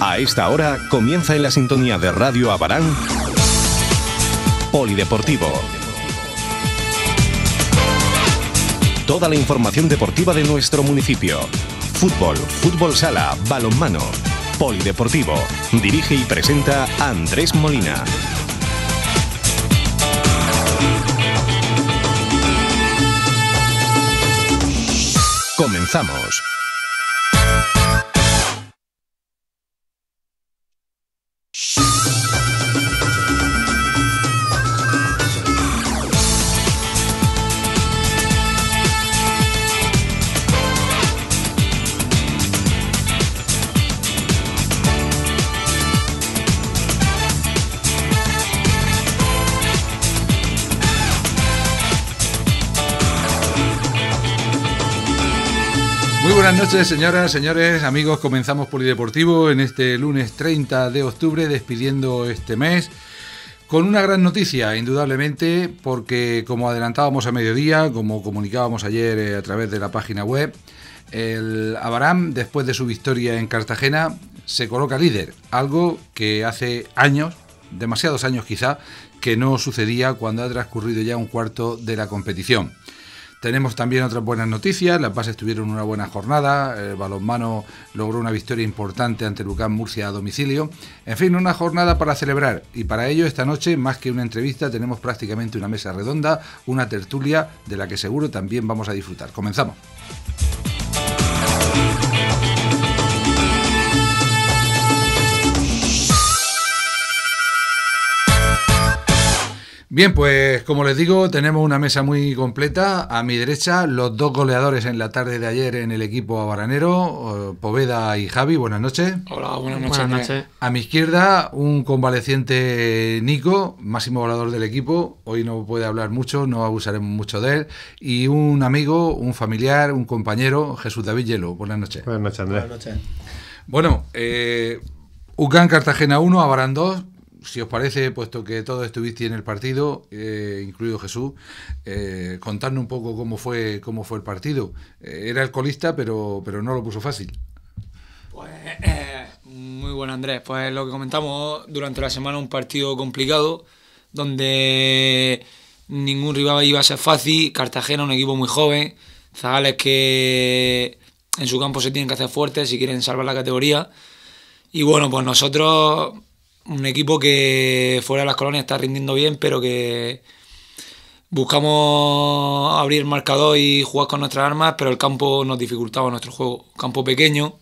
A esta hora comienza en la sintonía de Radio Abarán Polideportivo. Toda la información deportiva de nuestro municipio. Fútbol, fútbol sala, balonmano, polideportivo. Dirige y presenta Andrés Molina. Comenzamos. noches, señoras, señores, amigos. Comenzamos Polideportivo en este lunes 30 de octubre, despidiendo este mes. Con una gran noticia, indudablemente, porque como adelantábamos a mediodía, como comunicábamos ayer eh, a través de la página web, el Abaram, después de su victoria en Cartagena, se coloca líder, algo que hace años, demasiados años quizá, que no sucedía cuando ha transcurrido ya un cuarto de la competición. Tenemos también otras buenas noticias, las bases tuvieron una buena jornada, el balonmano logró una victoria importante ante Lucán Murcia a domicilio. En fin, una jornada para celebrar y para ello esta noche, más que una entrevista, tenemos prácticamente una mesa redonda, una tertulia de la que seguro también vamos a disfrutar. Comenzamos. Bien, pues como les digo, tenemos una mesa muy completa. A mi derecha, los dos goleadores en la tarde de ayer en el equipo abaranero, Poveda y Javi. Buenas noches. Hola, buenas noches. A mi izquierda, un convaleciente Nico, máximo goleador del equipo. Hoy no puede hablar mucho, no abusaremos mucho de él. Y un amigo, un familiar, un compañero, Jesús David Hielo. Buenas noches. Buenas noches, Andrés. Buenas noches. Bueno, eh, UCAN Cartagena 1, Abarán 2 si os parece, puesto que todos estuvisteis en el partido, eh, incluido Jesús, eh, un poco cómo fue, cómo fue el partido. Eh, era el colista, pero, pero no lo puso fácil. Pues, eh, muy bueno, Andrés. Pues lo que comentamos durante la semana, un partido complicado, donde ningún rival iba a ser fácil. Cartagena, un equipo muy joven. Zagales que en su campo se tienen que hacer fuertes si quieren salvar la categoría. Y bueno, pues nosotros un equipo que fuera de las colonias está rindiendo bien, pero que buscamos abrir marcador y jugar con nuestras armas, pero el campo nos dificultaba nuestro juego. Campo pequeño.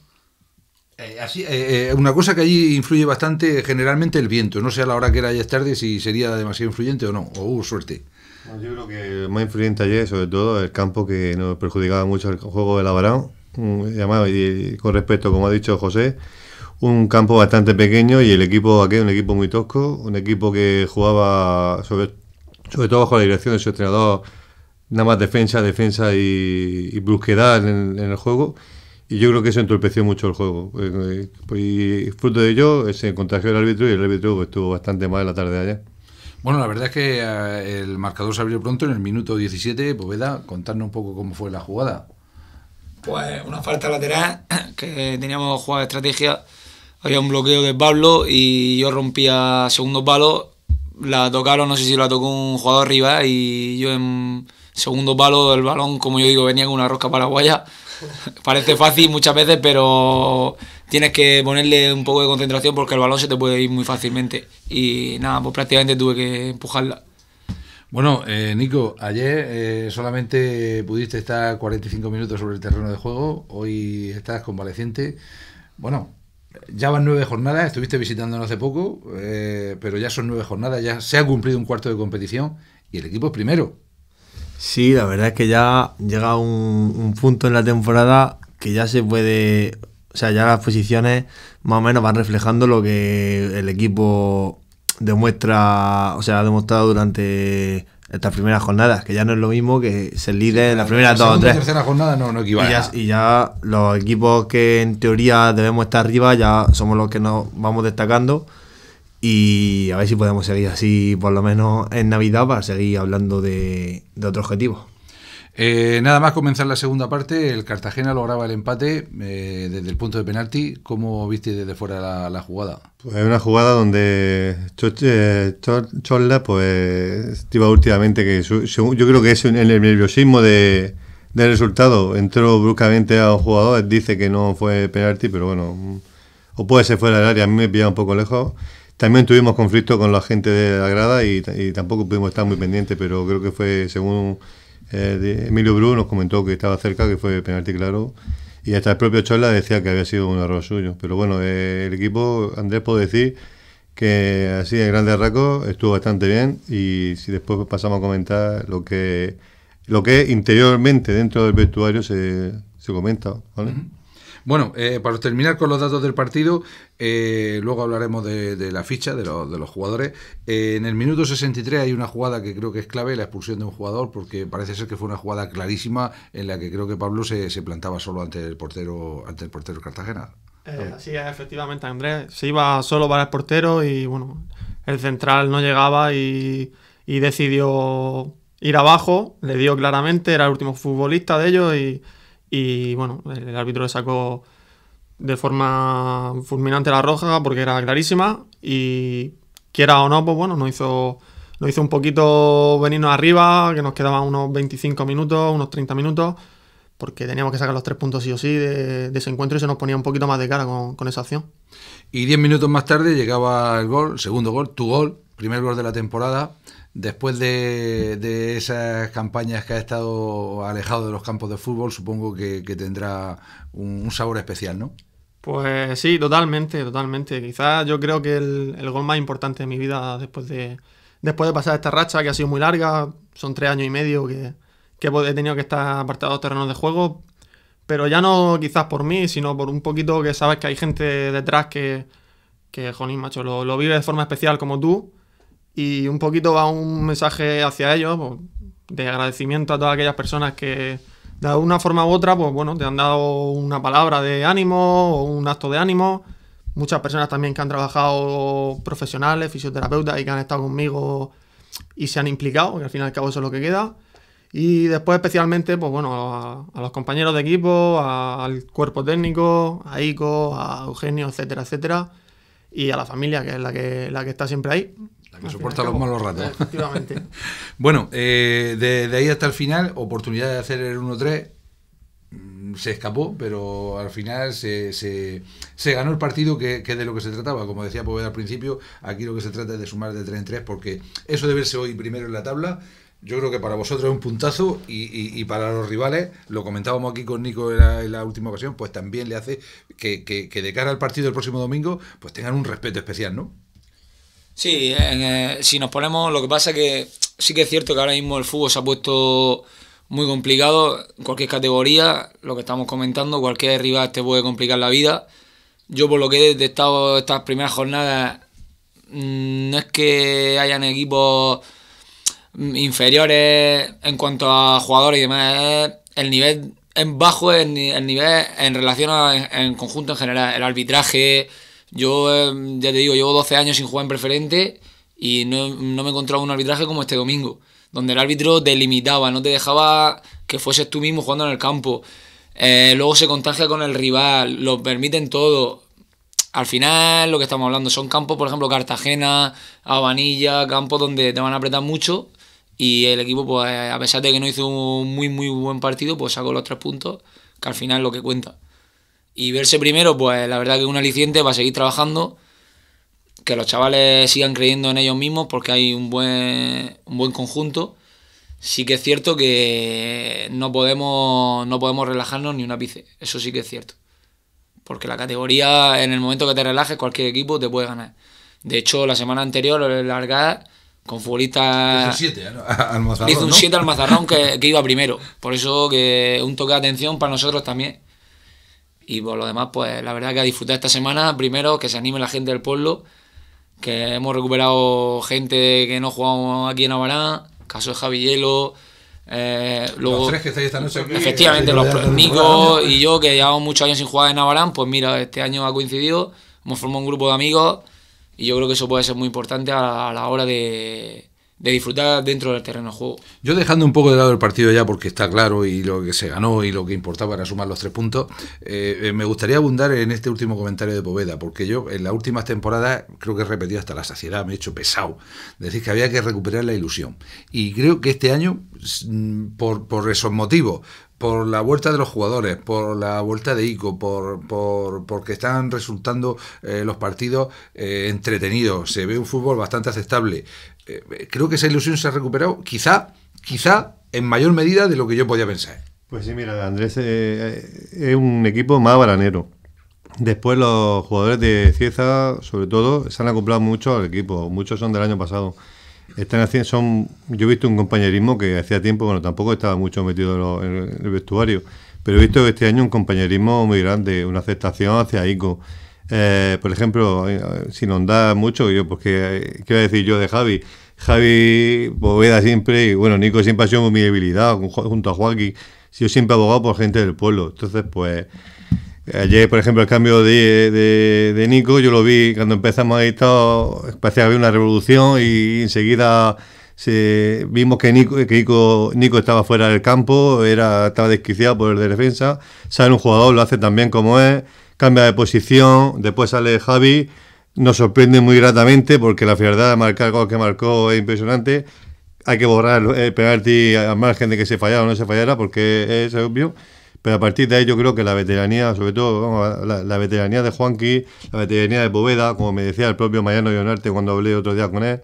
Eh, eh, eh, una cosa que allí influye bastante generalmente el viento. No sé a la hora que era ayer tarde si sería demasiado influyente o no, o hubo suerte. Yo creo que más influyente ayer, sobre todo, el campo que nos perjudicaba mucho el juego de la mm, llamado y con respecto, como ha dicho José, un campo bastante pequeño y el equipo aquel, un equipo muy tosco, un equipo que jugaba sobre, todo bajo la dirección de su entrenador, nada más defensa, defensa y, brusquedad en, el juego. Y yo creo que eso entorpeció mucho el juego. Eh, eh, y fruto de ello se contagió el árbitro y el árbitro pues, estuvo bastante mal la tarde de ayer. Bueno, la verdad es que eh, el marcador se abrió pronto en el minuto 17. Poveda, contarnos un poco cómo fue la jugada. Pues una falta lateral que teníamos jugada de estrategia había un bloqueo de Pablo y yo rompía segundo palo. La tocaron, no sé si la tocó un jugador arriba y yo en segundo palo el balón, como yo digo, venía con una rosca paraguaya. Parece fácil muchas veces, pero tienes que ponerle un poco de concentración porque el balón se te puede ir muy fácilmente. Y nada, pues prácticamente tuve que empujarla. Bueno, eh, Nico, ayer eh, solamente pudiste estar 45 minutos sobre el terreno de juego, hoy estás convaleciente. Bueno, ya van nueve jornadas, estuviste visitándonos hace poco, eh, pero ya son nueve jornadas, ya se ha cumplido un cuarto de competición y el equipo es primero. Sí, la verdad es que ya llega un, un punto en la temporada que ya se puede, o sea, ya las posiciones más o menos van reflejando lo que el equipo demuestra, o sea, ha demostrado durante estas primeras jornadas, que ya no es lo mismo que ser líder en las primeras la dos o tres. tercera jornada no, no equivale. Y ya, los equipos que en teoría debemos estar arriba ya somos los que nos vamos destacando. Y a ver si podemos seguir así, por lo menos en Navidad, para seguir hablando de, de otro objetivo. Eh, nada más comenzar la segunda parte, el Cartagena lograba el empate eh, desde el punto de penalti. ¿Cómo viste desde fuera la, jugada? Pues una jugada donde eh, Cholda pues iba últimamente, que yo creo que es en el nerviosismo de, del resultado. Entró bruscamente a un jugador, dice que no fue penalti, pero bueno, mm, o puede ser fuera del área, a mí me pillaba un poco lejos. También tuvimos conflicto con la gente de la grada y, y tampoco pudimos estar muy pendientes, pero creo que fue según eh, Emilio Bru nos comentó que estaba cerca, que fue penalti claro. Y hasta el propio Chola decía que había sido un error suyo. Pero bueno, eh, el equipo, Andrés, puedo decir que así en grande rasgos estuvo bastante bien. Y si después pasamos a comentar lo que, lo que interiormente dentro del vestuario se, se comenta. ¿vale? Bueno, eh, para terminar con los datos del partido, eh, luego hablaremos de, la ficha de, los, jugadores. Eh, en el minuto 63 hay una jugada que creo que es clave, la expulsión de un jugador, porque parece ser que fue una jugada clarísima en la que creo que Pablo se, plantaba solo ante el portero, ante el portero Cartagena. así es, efectivamente, Andrés. Se iba solo para el portero y bueno, el central no llegaba y decidió ir abajo, le dio claramente, era el último futbolista de ellos y y bueno, el árbitro le sacó de forma fulminante la roja porque era clarísima. Y quiera o no, pues bueno, nos hizo, nos hizo un poquito venirnos arriba, que nos quedaban unos 25 minutos, unos 30 minutos, porque teníamos que sacar los tres puntos sí o sí de, ese encuentro y se nos ponía un poquito más de cara con, esa acción. Y 10 minutos más tarde llegaba el gol, segundo gol, tu gol, primer gol de la temporada. Después de, esas campañas que ha estado alejado de los campos de fútbol, supongo que, tendrá un, sabor especial, ¿no? Pues sí, totalmente, totalmente. Quizás yo creo que el, gol más importante de mi vida después de, después de pasar esta racha, que ha sido muy larga, son tres años y medio que, que he tenido que estar apartado de terrenos de juego, pero ya no quizás por mí, sino por un poquito que sabes que hay gente detrás que, que macho, lo vive de forma especial como tú y un poquito va un mensaje hacia ellos pues, de agradecimiento a todas aquellas personas que de una forma u otra, pues bueno, te han dado una palabra de ánimo o un acto de ánimo. Muchas personas también que han trabajado profesionales, fisioterapeutas y que han estado conmigo y se han implicado, que al fin y al cabo eso es lo que queda. Y después especialmente, pues bueno, a, los compañeros de equipo, al cuerpo técnico, a Ico, a Eugenio, etcétera, etcétera. Y a la familia, que es la que, la que está siempre ahí. La que soporta los malos ratos. Efectivamente. bueno, eh, de, ahí hasta el final, oportunidad de hacer el 1-3. Mm, se escapó, pero al final se, se, ganó el partido que, que, de lo que se trataba. Como decía Poveda al principio, aquí lo que se trata es de sumar de 3 en 3, porque eso de verse hoy primero en la tabla, yo creo que para vosotros es un puntazo y, para los rivales, lo comentábamos aquí con Nico en la, en la última ocasión, pues también le hace que, de cara al partido del próximo domingo, pues tengan un respeto especial, ¿no? Sí, eh, si nos ponemos, lo que pasa es que sí que es cierto que ahora mismo el fútbol se ha puesto muy complicado, en cualquier categoría, lo que estamos comentando, cualquier rival te puede complicar la vida. Yo por lo que he detectado estas primeras jornadas, mm, no es que hayan equipos mm, inferiores en cuanto a jugadores y demás, el nivel es bajo, el, nivel en relación a, en conjunto en general, el arbitraje, yo, em, ya te digo, llevo 12 años sin jugar en preferente y no, me he encontrado un arbitraje como este domingo, donde el árbitro delimitaba, no te dejaba que fueses tú mismo jugando en el campo. Eh, luego se contagia con el rival, lo permiten todo. Al final, lo que estamos hablando son campos, por ejemplo, Cartagena, Habanilla, campos donde te van a apretar mucho. Y el equipo, pues, a pesar de que no hizo un muy, muy buen partido, pues sacó los tres puntos, que al final es lo que cuenta y verse primero, pues la verdad que es un aliciente a seguir trabajando, que los chavales sigan creyendo en ellos mismos porque hay un buen, un buen conjunto. Sí que es cierto que no podemos, no podemos relajarnos ni un ápice, eso sí que es cierto. Porque la categoría, en el momento que te relajes, cualquier equipo te puede ganar. De hecho, la semana anterior, el Largar, con futbolistas... Hizo, siete, ¿eh? ¿no? al un 7 al Mazarrón que, que iba primero. Por eso que un toque de atención para nosotros también y por lo demás, pues la verdad que a disfrutar esta semana. Primero, que se anime la gente del pueblo, que hemos recuperado gente que no jugamos aquí en Navarán caso de Javi Hielo. Eh, los que esta noche Efectivamente, eh, los, amigos eh, y yo, que llevamos muchos años sin jugar en Navarán, pues mira, este año ha coincidido, hemos formado un grupo de amigos y yo creo que eso puede ser muy importante a la hora de, de disfrutar dentro del terreno de juego. Yo dejando un poco de lado el partido ya, porque está claro y lo que se ganó y lo que importaba era sumar los tres puntos, eh, eh, me gustaría abundar en este último comentario de Poveda, porque yo en las últimas temporadas creo que he repetido hasta la saciedad, me he hecho pesado, decir que había que recuperar la ilusión. Y creo que este año, mm, por esos motivos, por la vuelta de los jugadores, por la vuelta de Ico, por, por porque están resultando eh, los partidos eh, entretenidos, se ve un fútbol bastante aceptable. Eh, creo que esa ilusión se ha recuperado, quizá, quizá en mayor medida de lo que yo podía pensar. Pues sí, mira, Andrés es un equipo más baranero. Después los jugadores de Cieza, sobre todo, se han acoplado mucho al equipo, muchos son del año pasado. Están haciendo, son, yo he visto un compañerismo que hacía tiempo, bueno, tampoco estaba mucho metido en, el vestuario, pero he visto este año un compañerismo muy grande, una aceptación hacia ICO. Eh, por ejemplo, eh, sin onda mucho, yo, porque ¿qué, a decir yo de Javi? Javi Boveda pues, siempre, y bueno, Nico siempre ha sido mi debilidad, junto a Joaquín, yo siempre he abogado por gente del pueblo. Entonces, pues, Ayer, por ejemplo, el cambio de, de, Nico, yo lo vi cuando empezamos a editar, parecía que había una revolución y enseguida vimos que, Nico, Nico, estaba fuera del campo, era, estaba desquiciado por el de defensa. Sale un jugador, lo hace también como es, cambia de posición, después sale Javi, nos sorprende muy gratamente porque la fidelidad de marcar algo que marcó es impresionante. Hay que borrar el penalti al margen de que se fallara o no se fallara porque es obvio pero a partir de ahí yo creo que la veteranía, sobre todo la, veteranía de Juanqui, la veteranía de Boveda, como me decía el propio Mariano Leonarte cuando hablé otro día con él,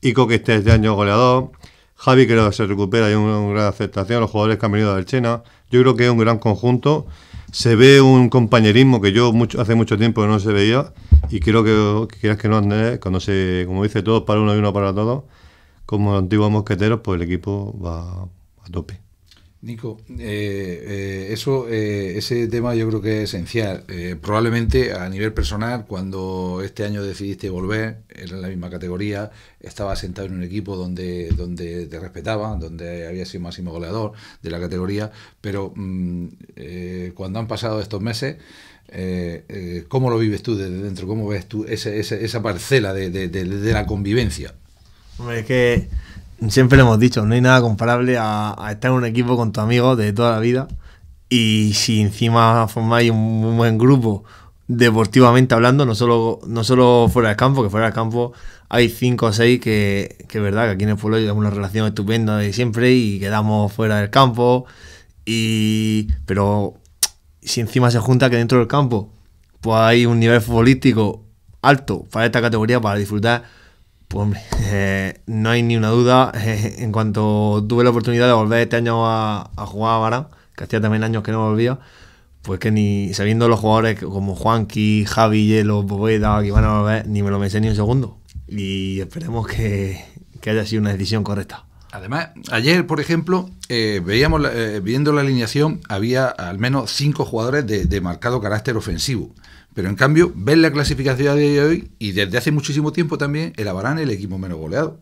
Ico que está este año goleador, Javi que se recupera y una, una gran aceptación, los jugadores que han venido del Chena, yo creo que es un gran conjunto, se ve un compañerismo que yo hace mucho tiempo no se veía y creo que quieras que no andes, cuando se, como dice todo para uno y uno para todos, como antiguos mosqueteros, pues el equipo va a tope. Nico, eh, eh eso, eh, ese tema yo creo que es esencial. Eh, probablemente a nivel personal, cuando este año decidiste volver, era en la misma categoría, estaba sentado en un equipo donde, donde te respetaban, donde había sido máximo goleador de la categoría, pero mm, cuando han pasado estos meses, ¿cómo lo vives tú desde dentro? ¿Cómo ves tú esa parcela de, de, la convivencia? Hombre, que siempre lo hemos dicho, no hay nada comparable a, estar en un equipo con tu amigo de toda la vida. Y si encima formáis un buen grupo, deportivamente hablando, no solo, no fuera del campo, que fuera del campo hay cinco o seis que, es verdad que aquí en el pueblo hay una relación estupenda de siempre y quedamos fuera del campo. pero si encima se junta que dentro del campo pues hay un nivel futbolístico alto para esta categoría, para disfrutar pues hombre, eh, no hay ni una duda. Eh, en cuanto tuve la oportunidad de volver este año a, jugar a Barán, que hacía también años que no volvía, pues que ni sabiendo los jugadores como Juanqui, Javi, Yelo, Boveda, que van a volver, ni me lo pensé ni un segundo. Y esperemos que, haya sido una decisión correcta. Además, ayer, por ejemplo, eh, veíamos viendo la alineación, había al menos cinco jugadores de, marcado carácter ofensivo. Pero en cambio, ven la clasificación de hoy y desde hace muchísimo tiempo también el el equipo menos goleado.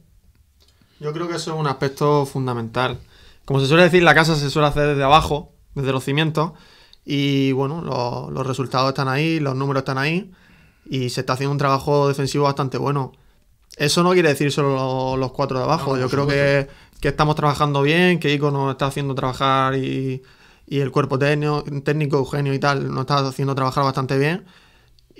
Yo creo que eso es un aspecto fundamental. Como se suele decir, la casa se suele hacer desde abajo, desde los cimientos. Y bueno, los resultados están ahí, los números están ahí. Y se está haciendo un trabajo defensivo bastante bueno. Eso no quiere decir solo los cuatro de abajo. Yo creo que, estamos trabajando bien, que Ico nos está haciendo trabajar y, el cuerpo técnico, Eugenio y tal, nos está haciendo trabajar bastante bien.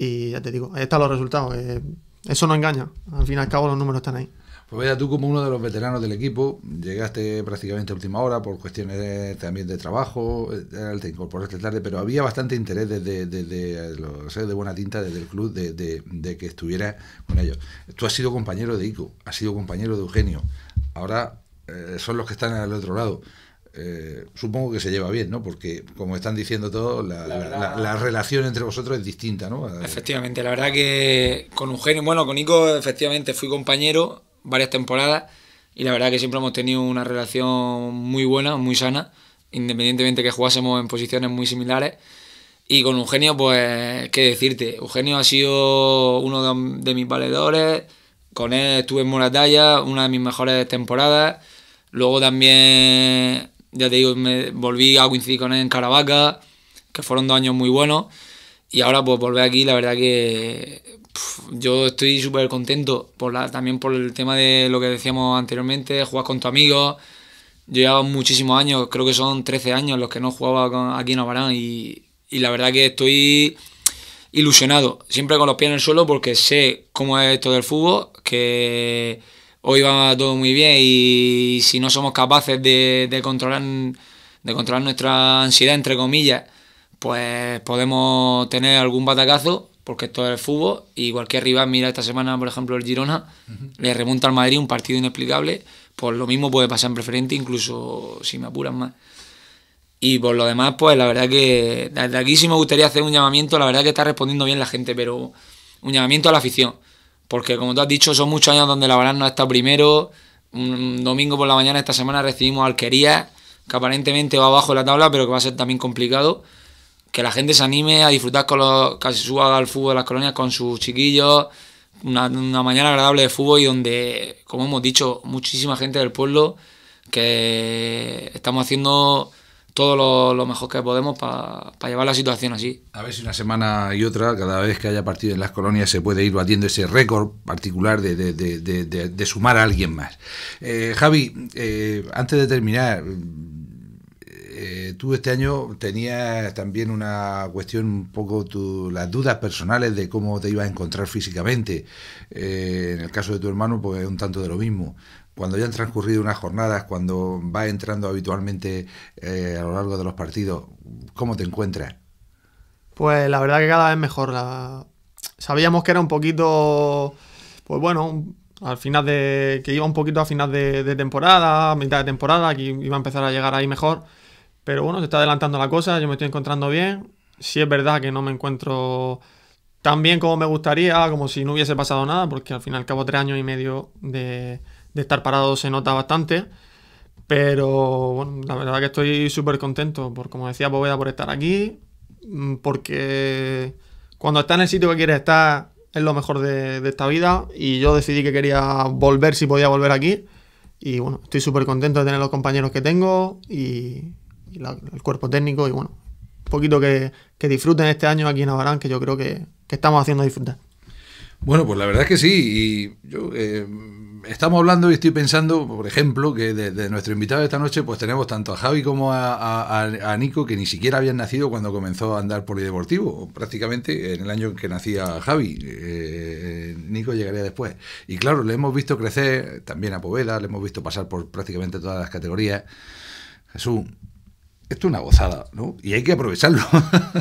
Y ya te digo, ahí están los resultados. Eh, eso no engaña. Al fin y al cabo los números están ahí. Pues vea, tú como uno de los veteranos del equipo, llegaste prácticamente a última hora por cuestiones también de trabajo, eh, te incorporaste tarde, pero había bastante interés desde, eh, de buena tinta, desde el club, de, que estuviera con ellos. Tú has sido compañero de Ico, has sido compañero de Eugenio, ahora son los que están al otro lado. Eh, supongo que se lleva bien, ¿no? Porque, como están diciendo todos, la, relación entre vosotros es distinta, ¿no? Efectivamente, la verdad que con Eugenio, bueno, con Nico, efectivamente, fui compañero varias temporadas y la verdad que siempre hemos tenido una relación muy buena, muy sana, independientemente que jugásemos en posiciones muy similares. Y con Eugenio, pues, ¿qué decirte? Eugenio ha sido uno de, de mis valedores, con él estuve en Moratalla, una de mis mejores temporadas. Luego también ya te digo, me volví a coincidir con él en Caravaca, que fueron dos años muy buenos. Y ahora pues volver aquí, la verdad que yo estoy súper contento por también por el tema de lo que decíamos anteriormente, jugar con tu amigo Yo llevaba muchísimos años, creo que son 13 años los que no jugaba aquí en Abarán y, y la verdad que estoy ilusionado, siempre con los pies en el suelo porque sé cómo es esto del fútbol, que hoy va todo muy bien y si no somos capaces de, controlar, de controlar nuestra ansiedad, entre comillas, pues podemos tener algún batacazo, porque esto es el fútbol y cualquier rival, mira esta semana por ejemplo el Girona, le remonta al Madrid un partido inexplicable, pues lo mismo puede pasar en preferente, incluso si me apuran más. Y por lo demás, pues la verdad que desde aquí sí me gustaría hacer un llamamiento, la verdad que está respondiendo bien la gente, pero un llamamiento a la afición. Porque como tú has dicho, son muchos años donde la verdad no está primero. Un domingo por la mañana esta semana recibimos Alquería, que aparentemente va abajo de la tabla, pero que va a ser también complicado. Que la gente se anime a disfrutar con los. que se suba al fútbol de las colonias con sus chiquillos. Una, una mañana agradable de fútbol y donde, como hemos dicho, muchísima gente del pueblo que estamos haciendo todo lo, mejor que podemos para llevar la situación así. A ver si una semana y otra, cada vez que haya partido en las colonias, se puede ir batiendo ese récord particular de, de, de, de sumar a alguien más. Eh, Javi, eh, antes de terminar, eh, tú este año tenías también una cuestión, un poco las dudas personales de cómo te ibas a encontrar físicamente. en el caso de tu hermano, pues un tanto de lo mismo cuando ya han transcurrido unas jornadas, cuando va entrando habitualmente eh, a lo largo de los partidos, ¿cómo te encuentras? Pues la verdad que cada vez mejor. Sabíamos que era un poquito, pues bueno, al final de que iba un poquito a final de, temporada, a mitad de temporada, que iba a empezar a llegar ahí mejor. Pero bueno, se está adelantando la cosa, yo me estoy encontrando bien. Sí es verdad que no me encuentro tan bien como me gustaría, como si no hubiese pasado nada, porque al final y al cabo tres años y medio de, de estar parado se nota bastante. Pero bueno, la verdad que estoy súper contento, por como decía boveda pues por estar aquí, mm, porque cuando estás en el sitio que quieres estar es lo mejor de, esta vida y yo decidí que quería volver si podía volver aquí. Y bueno, estoy súper contento de tener los compañeros que tengo y, el cuerpo técnico y bueno, un poquito que, disfruten este año aquí en Abarán, que yo creo que, estamos haciendo disfrutar. Bueno, pues la verdad es que sí. Y yo eh, estamos hablando y estoy pensando, por ejemplo, que de, nuestro invitado de esta noche, pues tenemos tanto a Javi como a, Nico, que ni siquiera habían nacido cuando comenzó a andar por el deportivo prácticamente en el año que nacía Javi. Eh, Nico llegaría después. Y claro, le hemos visto crecer también a Poveda, le hemos visto pasar por prácticamente todas las categorías. Jesús, esto es una gozada, ¿no? Y hay que aprovecharlo.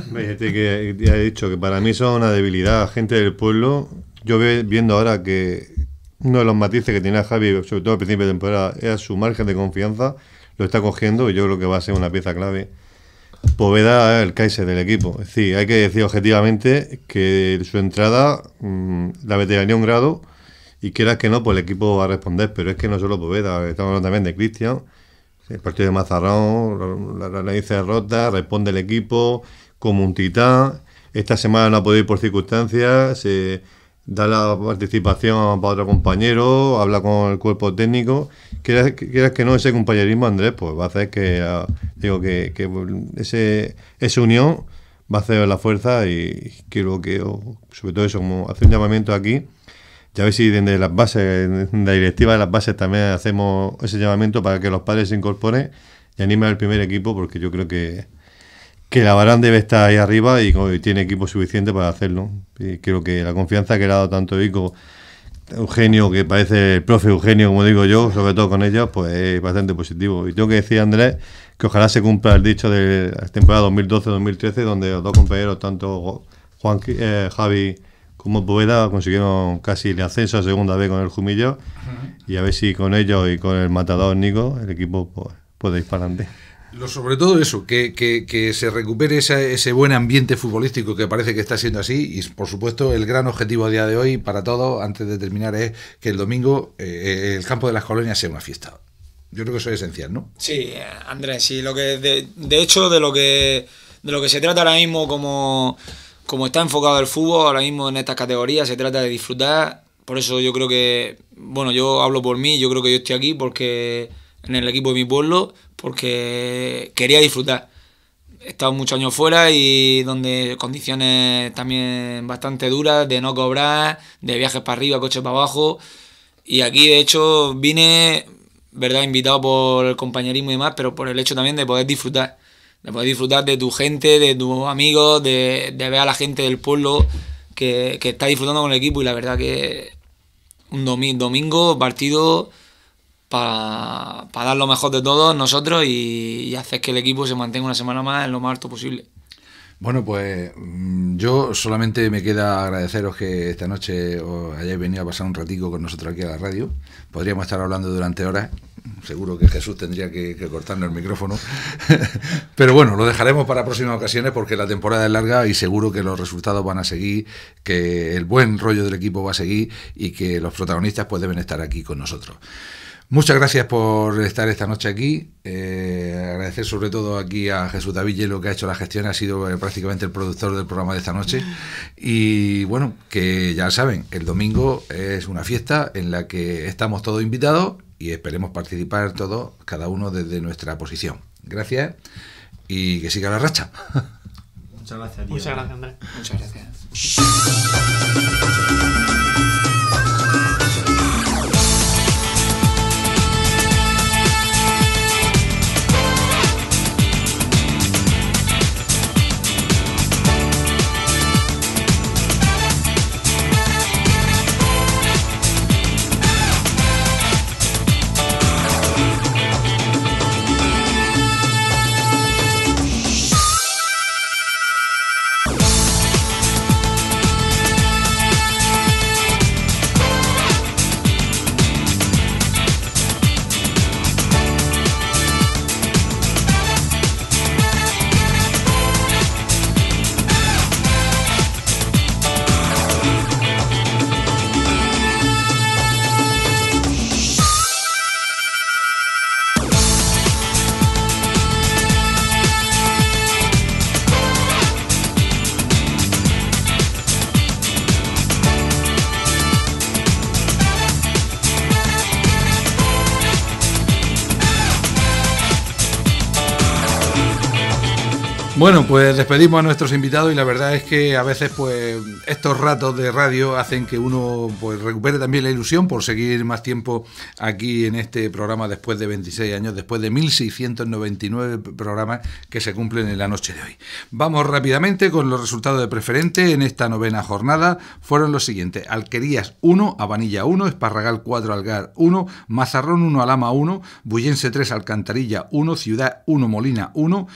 que ya he dicho que para mí son una debilidad, gente del pueblo. Yo viendo ahora que uno de los matices que tiene Javi, sobre todo al principio de temporada, es su margen de confianza. Lo está cogiendo y yo creo que va a ser una pieza clave. Poveda el Kaiser del equipo. Es decir, hay que decir objetivamente que su entrada mm, la veteranía un grado y quieras que no, pues el equipo va a responder. Pero es que no solo Poveda, estamos hablando también de Cristian. El partido de Mazarrón, la, dice derrota, responde el equipo como un titán. Esta semana no ha podido ir por circunstancias da la participación para otro compañero, habla con el cuerpo técnico. Quieras, que no, ese compañerismo, Andrés, pues va a hacer que, ah, digo, que, que ese, esa unión va a hacer la fuerza y quiero que, sobre todo eso, como hacer un llamamiento aquí, ya veis si desde las bases, en la directiva de las bases también hacemos ese llamamiento para que los padres se incorporen y animen al primer equipo, porque yo creo que que la Barán debe estar ahí arriba y, tiene equipo suficiente para hacerlo. Y creo que la confianza que le ha dado tanto Ico, Eugenio, que parece el profe Eugenio, como digo yo, sobre todo con ellos, pues es bastante positivo. Y tengo que decir, Andrés, que ojalá se cumpla el dicho de la temporada 2012-2013, donde los dos compañeros, tanto Juan, eh, Javi como Poveda, consiguieron casi el ascenso a segunda vez con el Jumillo. Y a ver si con ellos y con el matador Nico, el equipo pues, puede ir para adelante sobre todo eso, que, se recupere ese buen ambiente futbolístico que parece que está siendo así y por supuesto el gran objetivo a día de hoy para todos, antes de terminar, es que el domingo eh, el campo de las colonias sea una fiesta. Yo creo que eso es esencial, ¿no? Sí, Andrés, sí, lo que de, hecho de lo que de lo que se trata ahora mismo como, como está enfocado el fútbol ahora mismo en estas categorías, se trata de disfrutar. Por eso yo creo que, bueno, yo hablo por mí, yo creo que yo estoy aquí porque en el equipo de mi pueblo, porque quería disfrutar. He estado muchos años fuera y donde condiciones también bastante duras, de no cobrar, de viajes para arriba, coches para abajo. Y aquí, de hecho, vine, ¿verdad? Invitado por el compañerismo y demás, pero por el hecho también de poder disfrutar. De poder disfrutar de tu gente, de tus amigos, de, ver a la gente del pueblo que, está disfrutando con el equipo. Y la verdad que un domingo partido para, dar lo mejor de todos nosotros y, hacer que el equipo se mantenga una semana más en lo más alto posible. Bueno, pues mm, yo solamente me queda agradeceros que esta noche os hayáis venido a pasar un ratico con nosotros aquí a la radio. Podríamos estar hablando durante horas. Seguro que Jesús tendría que, que cortarnos el micrófono. Pero bueno, lo dejaremos para próximas ocasiones porque la temporada es larga y seguro que los resultados van a seguir, que el buen rollo del equipo va a seguir y que los protagonistas pues deben estar aquí con nosotros. Muchas gracias por estar esta noche aquí. Eh, agradecer sobre todo aquí a Jesús David lo que ha hecho la gestión, ha sido eh, prácticamente el productor del programa de esta noche. Y bueno, que ya saben, el domingo es una fiesta en la que estamos todos invitados y esperemos participar todos, cada uno desde nuestra posición. Gracias y que siga la racha. Muchas gracias, Muchas gracias, Andrés. Muchas gracias. bueno, pues despedimos a nuestros invitados y la verdad es que a veces pues estos ratos de radio hacen que uno pues recupere también la ilusión por seguir más tiempo aquí en este programa después de 26 años, después de 1699 programas que se cumplen en la noche de hoy. Vamos rápidamente con los resultados de preferente en esta novena jornada. Fueron los siguientes: Alquerías 1, Habanilla 1, Esparragal 4, Algar 1, Mazarrón 1, Alama 1, Bullense 3, Alcantarilla 1, Ciudad 1, Molina 1,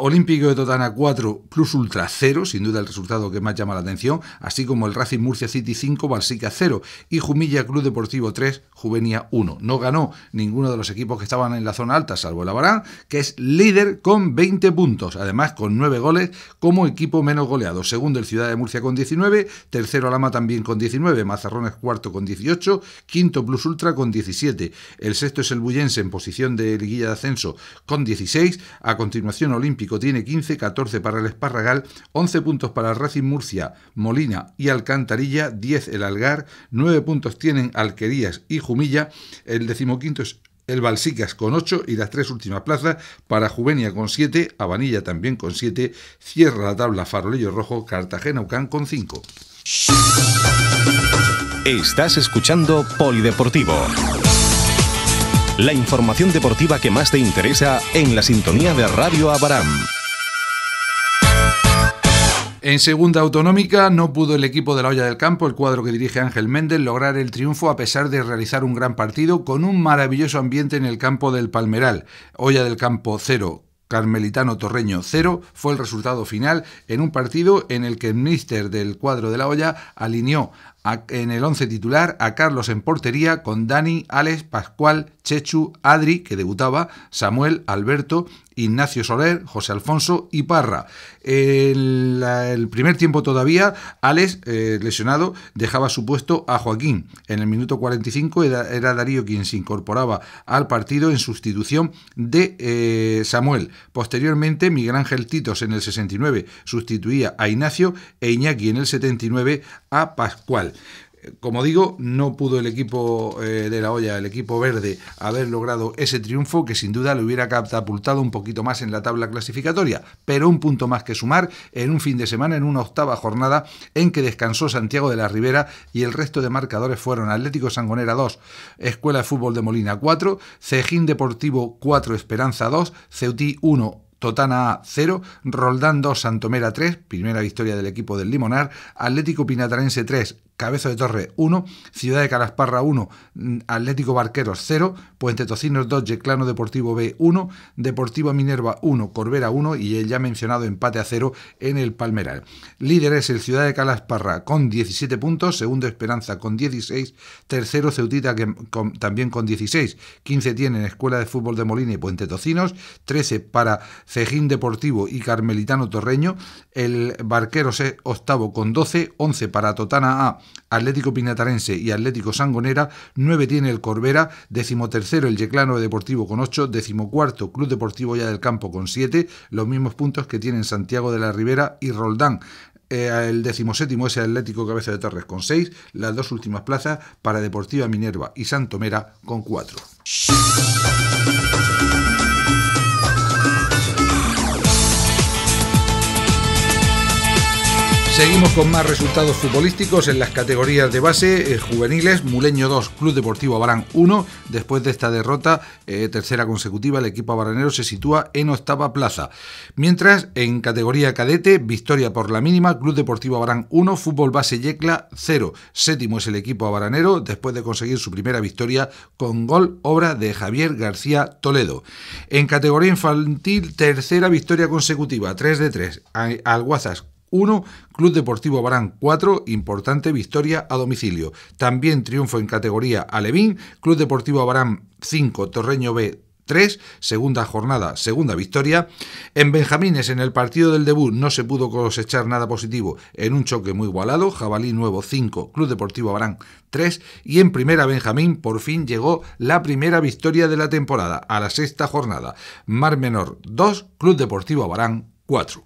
Olímpico de Totana 4 plus Ultra 0, sin duda el resultado que más llama la atención, así como el Racing Murcia City 5, Balsica 0 y Jumilla Club Deportivo 3, Juvenia 1. No ganó ninguno de los equipos que estaban en la zona alta, salvo el Abarán, que es líder con 20 puntos, además con 9 goles como equipo menos goleado. Segundo el Ciudad de Murcia con 19, tercero Alama también con 19, Mazarrones cuarto con 18, quinto Plus Ultra con 17. El sexto es el Bullense en posición de liguilla de ascenso con 16, a continuación Olímpico tiene 15, 14 para el Esparragal, 11 puntos para Racing Murcia, Molina y Alcantarilla, 10 el Algar, 9 puntos tienen Alquerías y Jumilla, el decimoquinto es el Balsicas con 8 y las tres últimas plazas para Juvenia con 7, Abanilla también con 7, cierra la tabla Farolillo Rojo, Cartagena Ucán con 5. Estás escuchando Polideportivo. La información deportiva que más te interesa en la sintonía de Radio Abarán. En segunda autonómica no pudo el equipo de la olla del campo, el cuadro que dirige Ángel Méndez, lograr el triunfo a pesar de realizar un gran partido con un maravilloso ambiente en el campo del Palmeral. Olla del campo 0, Carmelitano Torreño 0 fue el resultado final en un partido en el que el míster del cuadro de la olla alineó en el 11 titular a Carlos en portería con Dani, Alex, Pascual, Chechu, Adri, que debutaba, Samuel, Alberto, Ignacio Soler, José Alfonso y Parra. El, el primer tiempo todavía, Alex, eh, lesionado, dejaba su puesto a Joaquín. En el minuto 45 era, Darío quien se incorporaba al partido en sustitución de eh, Samuel. Posteriormente, Miguel Ángel Titos en el 69 sustituía a Ignacio e Iñaki en el 79 a Pascual. Eh, como digo, no pudo el equipo eh, de la olla, el equipo verde, haber logrado ese triunfo que sin duda le hubiera catapultado un poquito más en la tabla clasificatoria, pero un punto más que sumar en un fin de semana, en una octava jornada en que descansó Santiago de la Ribera y el resto de marcadores fueron Atlético Sangonera 2, Escuela de Fútbol de Molina 4, Cejín Deportivo 4, Esperanza 2, Ceuti 1, Totana A 0, Roldán 2, Santomera 3, primera victoria del equipo del Limonar, Atlético Pinatarense 3, Cabeza de Torre 1, Ciudad de Calasparra 1, Atlético Barqueros 0, Puente Tocinos 2, Yeclano Deportivo B 1, ...Deportivo Minerva 1, Corbera 1 y el ya mencionado empate a 0 en el Palmeral. Líder es el Ciudad de Calasparra con 17 puntos, segundo Esperanza con 16, tercero Ceutita también con 16, 15 tienen Escuela de Fútbol de Molina y Puente Tocinos, 13 para Cejín Deportivo y Carmelitano Torreño, el Barqueros es octavo con 12, 11 para Totana A, Atlético Pinatarense y Atlético Sangonera, 9 tiene el Corbera, decimotercero el Yeclano Deportivo con 8, decimocuarto Club Deportivo Ya del Campo con 7, los mismos puntos que tienen Santiago de la Ribera y Roldán. Eh, el decimoséptimo es el Atlético Cabeza de Torres con 6, las dos últimas plazas para Deportiva Minerva y Santomera con 4. Seguimos con más resultados futbolísticos en las categorías de base eh, juveniles. Muleño 2, Club Deportivo Abarán 1. Después de esta derrota, eh, tercera consecutiva, el equipo abaranero se sitúa en octava plaza. Mientras, en categoría cadete, victoria por la mínima, Club Deportivo Abarán 1, Fútbol Base Yecla 0. Séptimo es el equipo abaranero después de conseguir su primera victoria con gol, obra de Javier García Toledo. En categoría infantil, tercera victoria consecutiva, 3 de 3. Alguazas 1, Club Deportivo Barán 4, importante victoria a domicilio. También triunfo en categoría Alevín, Club Deportivo Barán 5, Torreño B 3, segunda jornada, segunda victoria. En Benjamines, en el partido del debut, no se pudo cosechar nada positivo en un choque muy igualado. Jabalí Nuevo 5, Club Deportivo Barán 3. Y en primera, Benjamín por fin llegó la primera victoria de la temporada, a la sexta jornada. Mar Menor 2, Club Deportivo Barán 4.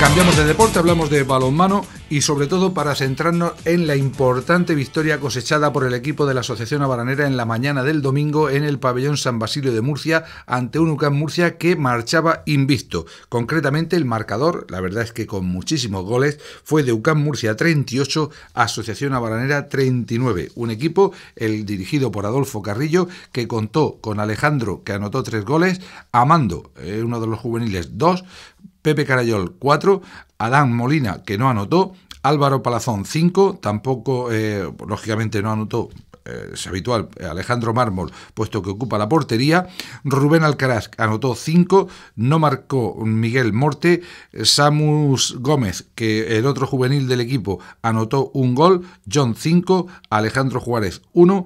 Cambiamos de deporte, hablamos de balonmano y sobre todo para centrarnos en la importante victoria cosechada por el equipo de la Asociación Abaranera en la mañana del domingo en el pabellón San Basilio de Murcia ante un UCAM Murcia que marchaba invisto Concretamente el marcador, la verdad es que con muchísimos goles, fue de UCAM Murcia 38, Asociación Abaranera 39. Un equipo, el dirigido por Adolfo Carrillo, que contó con Alejandro, que anotó tres goles, Amando, eh, uno de los juveniles, dos, Pepe Carayol 4, Adán Molina, que no anotó, Álvaro Palazón 5, tampoco, eh, lógicamente no anotó, eh, es habitual, Alejandro Mármol, puesto que ocupa la portería, Rubén Alcaraz anotó 5, no marcó Miguel Morte, Samus Gómez, que el otro juvenil del equipo, anotó un gol, John 5, Alejandro Juárez 1,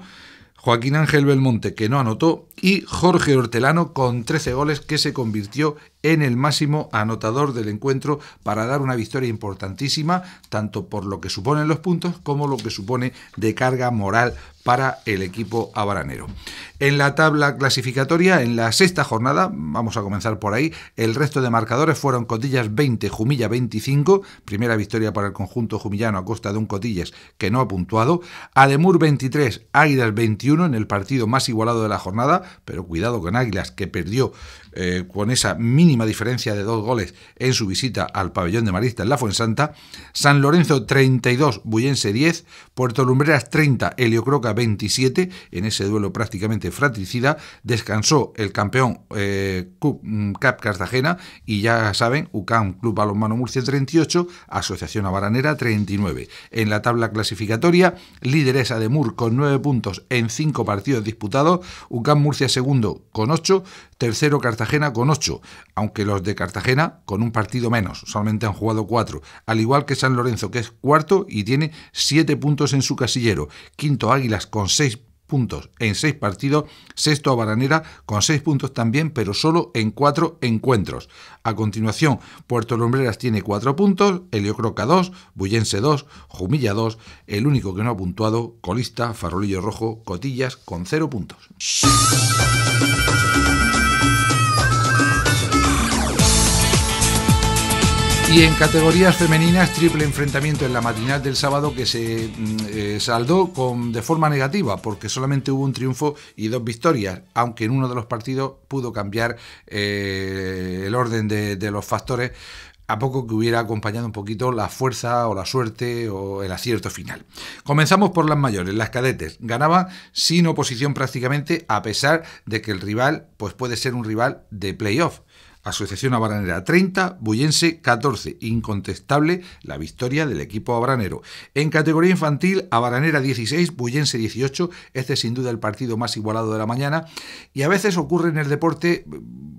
Joaquín Ángel Belmonte, que no anotó, y Jorge Hortelano con 13 goles, que se convirtió en el máximo anotador del encuentro para dar una victoria importantísima, tanto por lo que suponen los puntos como lo que supone de carga moral para el equipo abaranero... En la tabla clasificatoria, en la sexta jornada, vamos a comenzar por ahí, el resto de marcadores fueron Cotillas 20, Jumilla 25, primera victoria para el conjunto jumillano a costa de un Cotillas que no ha puntuado, Ademur 23, Águilas 21 en el partido más igualado de la jornada, pero cuidado con Águilas que perdió eh, con esa mínima diferencia de dos goles en su visita al pabellón de Marista en la Fuensanta, San Lorenzo 32, Bullense 10, Puerto Lumbreras 30, Heliocroca 27, en ese duelo prácticamente fratricida, descansó el campeón eh, Cup, mm, Cap Cartagena y ya saben, UCAM Club Balonmano Murcia 38, Asociación Abaranera 39. En la tabla clasificatoria, lideresa de Mur con 9 puntos en 5 partidos disputados, UCAM Murcia segundo con 8, tercero Cartagena Cartagena con 8, aunque los de Cartagena con un partido menos, solamente han jugado 4, al igual que San Lorenzo, que es cuarto y tiene 7 puntos en su casillero, quinto Águilas con 6 puntos en 6 partidos, sexto Baranera con 6 puntos también, pero solo en 4 encuentros. A continuación, Puerto Lombreras tiene 4 puntos, Croca 2, Bullense 2, Jumilla 2, el único que no ha puntuado, Colista, Farolillo Rojo, Cotillas con 0 puntos. Y en categorías femeninas, triple enfrentamiento en la matinal del sábado que se mm, eh, saldó con, de forma negativa, porque solamente hubo un triunfo y dos victorias, aunque en uno de los partidos pudo cambiar eh, el orden de, los factores, a poco que hubiera acompañado un poquito la fuerza o la suerte o el acierto final. Comenzamos por las mayores, las cadetes. Ganaba sin oposición prácticamente, a pesar de que el rival pues puede ser un rival de playoff. Asociación Abaranera 30, Bullense 14. Incontestable la victoria del equipo abranero. En categoría infantil, Abaranera 16, Bullense 18. Este sin duda el partido más igualado de la mañana. Y a veces ocurre en el deporte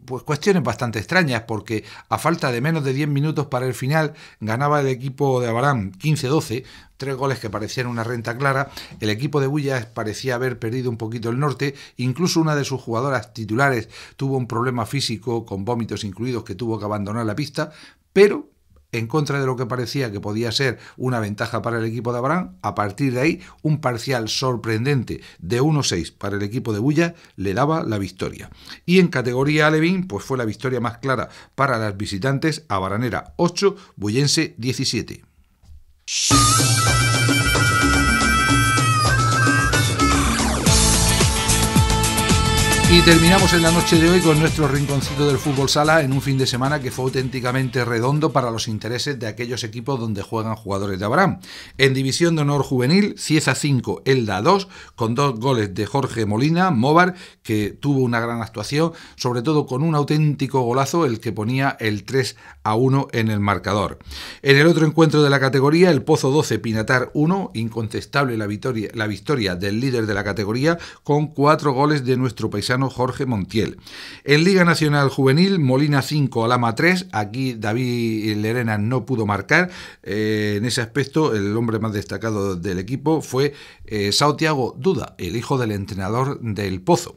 pues cuestiones bastante extrañas, porque a falta de menos de 10 minutos para el final, ganaba el equipo de Abarán 15-12, tres goles que parecían una renta clara, el equipo de Bullas parecía haber perdido un poquito el norte, incluso una de sus jugadoras titulares tuvo un problema físico, con vómitos incluidos, que tuvo que abandonar la pista, pero en contra de lo que parecía que podía ser una ventaja para el equipo de Abarán... a partir de ahí un parcial sorprendente de 1-6 para el equipo de Bulla le daba la victoria. Y en categoría Alevín, pues fue la victoria más clara para las visitantes, Abaranera 8, Bullense 17. フフフフ。Y terminamos en la noche de hoy con nuestro rinconcito del fútbol sala en un fin de semana que fue auténticamente redondo para los intereses de aquellos equipos donde juegan jugadores de Abraham. En División de Honor Juvenil, Cieza 5, Elda 2, con dos goles de Jorge Molina, Móvar, que tuvo una gran actuación, sobre todo con un auténtico golazo, el que ponía el 3 a 1 en el marcador. En el otro encuentro de la categoría, el Pozo 12, Pinatar 1, incontestable la victoria, la victoria del líder de la categoría, con cuatro goles de nuestro paisano Jorge Montiel. En Liga Nacional Juvenil, Molina 5, Alama 3. Aquí David Lerena no pudo marcar. Eh, en ese aspecto, el hombre más destacado del equipo fue eh, Santiago Duda, el hijo del entrenador del Pozo.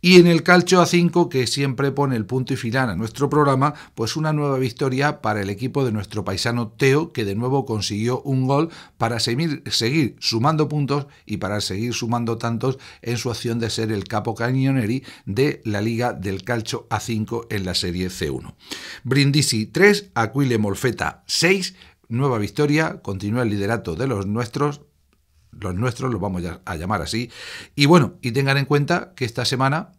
Y en el Calcio A5, que siempre pone el punto y final a nuestro programa, pues una nueva victoria para el equipo de nuestro paisano Teo, que de nuevo consiguió un gol para seguir, seguir sumando puntos y para seguir sumando tantos en su acción de ser el capo cañoneri de la Liga del Calcio A5 en la Serie C1. Brindisi 3, Aquile Morfeta 6, nueva victoria, continúa el liderato de los nuestros, los nuestros los vamos a llamar así, y bueno, y tengan en cuenta que esta semana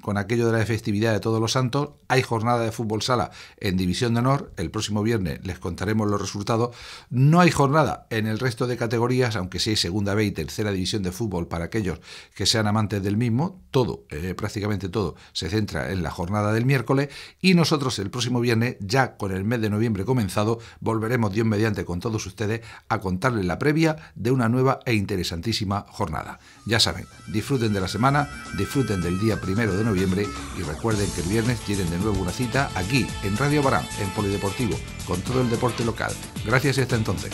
con aquello de la festividad de Todos los Santos, hay jornada de fútbol sala en División de Honor, el próximo viernes les contaremos los resultados, no hay jornada en el resto de categorías, aunque sí hay segunda B y tercera división de fútbol para aquellos que sean amantes del mismo, todo, eh, prácticamente todo, se centra en la jornada del miércoles y nosotros el próximo viernes, ya con el mes de noviembre comenzado, volveremos Dios mediante con todos ustedes a contarles la previa de una nueva e interesantísima jornada. Ya saben, disfruten de la semana, disfruten del día primero de noviembre y recuerden que el viernes tienen de nuevo una cita aquí en Radio Barán, en Polideportivo, con todo el deporte local. Gracias y hasta entonces.